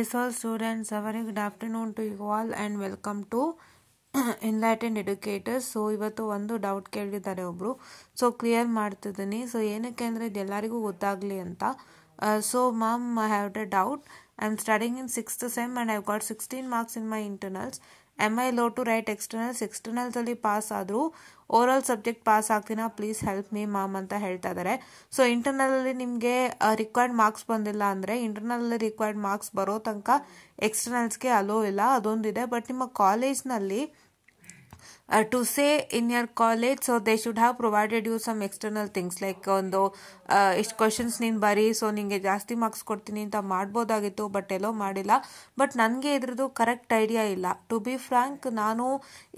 S all students a very good afternoon to you and welcome to end educators so ಇವತ್ತು ಒಂದು doubt ಕೇಳಿದ್ದಾರೆ ಒಬ್ಬರು so clear ಮಾಡ್ತಿದ್ದೀನಿ so ಏನಕ್ಕೆ ಅಂದರೆ ಇದು ಎಲ್ಲರಿಗೂ ಗೊತ್ತಾಗಲಿ ಅಂತ so ma'am I have the doubt I am studying in sixth sem and I've got sixteen marks in my internals am I low to write externals ಎಕ್ಸ್ಟರ್ನಲ್ಸಲ್ಲಿ ಪಾಸ್ ಆದರೂ ಓವರಾಲ್ ಸಬ್ಜೆಕ್ಟ್ ಪಾಸ್ ಆಗ್ತೀನ please help me ma'am ಅಂತ ಹೇಳ್ತಾ ಇದ್ದಾರೆ so ಇಂಟರ್ನಲಲ್ಲಿ ನಿಮಗೆ required marks ಬಂದಿಲ್ಲ ಅಂದರೆ ಇಂಟರ್ನಲಲ್ಲಿ required marks ಬರೋ ತನಕ ಎಕ್ಸ್ಟರ್ನಲ್ಸ್ಗೆ ಅಲೋ ಇಲ್ಲ ಅದೊಂದಿದೆ ಬಟ್ ನಿಮ್ಮ ಕಾಲೇಜ್ನಲ್ಲಿ uh, to say in your college so they should have provided you some external things like ಒಂದು ಇಷ್ಟು ಕ್ವಶನ್ಸ್ ನೀನು ಬರೀ ಸೊ ನಿಮಗೆ ಜಾಸ್ತಿ ಮಾರ್ಕ್ಸ್ ಕೊಡ್ತೀನಿ ಅಂತ ಮಾಡ್ಬೋದಾಗಿತ್ತು ಬಟ್ ಎಲ್ಲೋ ಮಾಡಿಲ್ಲ ಬಟ್ ನನಗೆ ಇದ್ರದ್ದು ಕರೆಕ್ಟ್ ಐಡಿಯಾ ಇಲ್ಲ ಟು ಬಿ ಫ್ರ್ಯಾಂಕ್ ನಾನು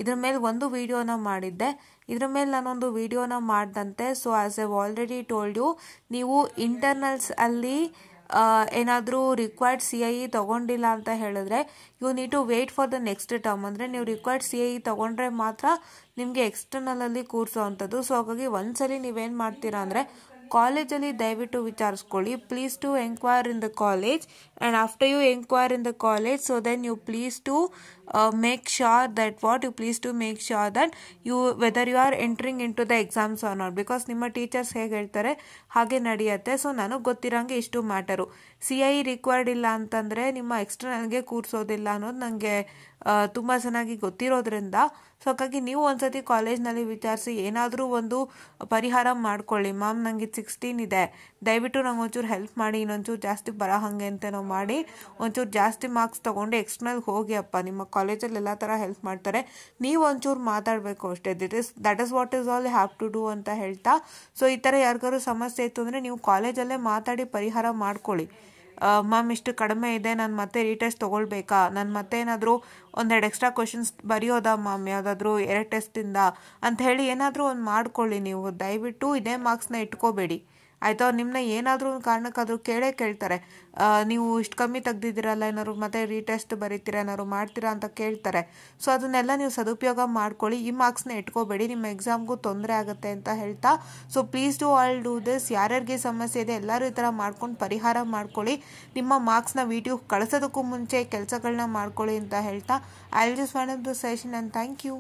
ಇದ್ರ ಮೇಲೆ ಒಂದು ವಿಡಿಯೋನ ಮಾಡಿದ್ದೆ ಇದ್ರ ಮೇಲೆ ನಾನೊಂದು ವೀಡಿಯೋನ ಮಾಡಿದಂತೆ so as I already told you ನೀವು ಇಂಟರ್ನಲ್ಸ್ ಅಲ್ಲಿ ಏನಾದರೂ required C I E e ತೊಗೊಂಡಿಲ್ಲ ಅಂತ ಹೇಳಿದ್ರೆ you need to wait for the next term ಅಂದರೆ ನೀವು required C I E e ತೊಗೊಂಡ್ರೆ ಮಾತ್ರ ನಿಮಗೆ ಎಕ್ಸ್ಟರ್ನಲಲ್ಲಿ ಕೂರಿಸೋ ಅಂಥದ್ದು ಸೊ ಹಾಗಾಗಿ ಒಂದ್ಸಲಿ ನೀವೇನು ಮಾಡ್ತೀರಾ ಅಂದರೆ ಕಾಲೇಜಲ್ಲಿ ದಯವಿಟ್ಟು ವಿಚಾರಿಸ್ಕೊಳ್ಳಿ please to enquire in the college and after you enquire in the college so then you please to make uh, make sure that what you please to make sure that you whether you are entering into the exams or because ನಿಮ್ಮ teachers ಹೇಗೆ ಹೇಳ್ತಾರೆ ಹಾಗೆ ನಡೆಯುತ್ತೆ so ನನಗೆ ಗೊತ್ತಿರೋಂಗೆ ಇಷ್ಟು matter C I required ಇಲ್ಲ ಅಂತಂದರೆ ನಿಮ್ಮ ಎಕ್ಸ್ಟರ್ನಲ್ಗೆ ಕೂರಿಸೋದಿಲ್ಲ ಅನ್ನೋದು ನನಗೆ ತುಂಬ ಚೆನ್ನಾಗಿ ಗೊತ್ತಿರೋದ್ರಿಂದ ಸೊ ಹಾಗಾಗಿ ನೀವು ಒಂದ್ಸತಿ ಕಾಲೇಜ್ನಲ್ಲಿ ವಿಚಾರಿಸಿ ಏನಾದರೂ ಒಂದು ಪರಿಹಾರ ಮಾಡ್ಕೊಳ್ಳಿ ಮ್ಯಾಮ್ ನನಗೆ ಇದು ಸಿಕ್ಸ್ಟೀನ್ ಇದೆ ದಯವಿಟ್ಟು ನಂಗೆ ಒಂಚೂರು ಹೆಲ್ಪ್ ಮಾಡಿ ಇನ್ನೊಂಚೂರು ಜಾಸ್ತಿ ಬರೋ ಹಾಗೆ ಅಂತ ನಾವು ಮಾಡಿ ಒಂಚೂರು ಜಾಸ್ತಿ ಮಾರ್ಕ್ಸ್ ತೊಗೊಂಡು ಎಕ್ಸ್ಟರ್ನಲ್ಗೆ ಹೋಗಿ ಅಪ್ಪ ನಿಮ್ಮ ಕಾಲೇಜ್ ಕಾಲೇಜಲ್ಲಿ ಎಲ್ಲ ಥರ ಹೆಲ್ಪ್ ಮಾಡ್ತಾರೆ ನೀವು ಒಂಚೂರು ಮಾತಾಡಬೇಕು ಅಷ್ಟೇ this is that is what is all have to do ಅಂತ ಹೇಳ್ತಾ ಸೊ ಈ ಥರ ಯಾರಿಗಾದ್ರೂ ಸಮಸ್ಯೆ ಇತ್ತು ಅಂದರೆ ನೀವು ಕಾಲೇಜಲ್ಲೇ ಮಾತಾಡಿ ಪರಿಹಾರ ಮಾಡ್ಕೊಳ್ಳಿ ಮ್ಯಾಮ್ ಇಷ್ಟು ಕಡಿಮೆ ಇದೆ ನಾನು ಮತ್ತೆ ಟೆಸ್ಟ್ ತೊಗೊಳ್ಬೇಕಾ ನಾನು ಮತ್ತೆ ಏನಾದರೂ ಒಂದೆರಡು ಎಕ್ಸ್ಟ್ರಾ ಕ್ವಶನ್ಸ್ ಬರೆಯೋದಾ ಮ್ಯಾಮ್ ಯಾವುದಾದ್ರೂ ಎರಡು ಟೆಸ್ಟಿಂದ ಅಂತ ಹೇಳಿ ಏನಾದರೂ ಒಂದು ಮಾಡ್ಕೊಳ್ಳಿ ನೀವು ದಯವಿಟ್ಟು ಇದೇ ಮಾರ್ಕ್ಸ್ನ ಇಟ್ಕೋಬೇಡಿ ಆಯಿತಾ ನಿಮ್ಮನ್ನ ಏನಾದರೂ ಒಂದು ಕಾರಣಕ್ಕಾದರೂ ಕೇಳೇ ಕೇಳ್ತಾರೆ ನೀವು ಇಷ್ಟು ಕಮ್ಮಿ ತೆಗ್ದಿದ್ದೀರಲ್ಲ ಏನಾದ್ರು ಮತ್ತೆ ರೀಟೆಸ್ಟ್ ಬರೀತೀರಾ ಏನಾದ್ರು ಮಾಡ್ತೀರಾ ಅಂತ ಕೇಳ್ತಾರೆ ಸೊ ಅದನ್ನೆಲ್ಲ ನೀವು ಸದುಪಯೋಗ ಮಾಡ್ಕೊಳ್ಳಿ ಈ ಮಾರ್ಕ್ಸ್ನ ಇಟ್ಕೋಬೇಡಿ ನಿಮ್ಮ ಎಕ್ಸಾಮ್ಗೂ ತೊಂದರೆ ಆಗುತ್ತೆ ಅಂತ ಹೇಳ್ತಾ so please do all do this ಯಾರ್ಯಾರಿಗೆ ಸಮಸ್ಯೆ ಇದೆ ಎಲ್ಲರೂ ಈ ಥರ ಮಾಡ್ಕೊಂಡು ಪರಿಹಾರ ಮಾಡ್ಕೊಳ್ಳಿ ನಿಮ್ಮ ಮಾರ್ಕ್ಸ್ನ ವೀಡಿಯೋ ಕಳಿಸೋದಕ್ಕೂ ಮುಂಚೆ ಕೆಲಸಗಳನ್ನ ಮಾಡ್ಕೊಳ್ಳಿ ಅಂತ ಹೇಳ್ತಾ I will just off the session and thank you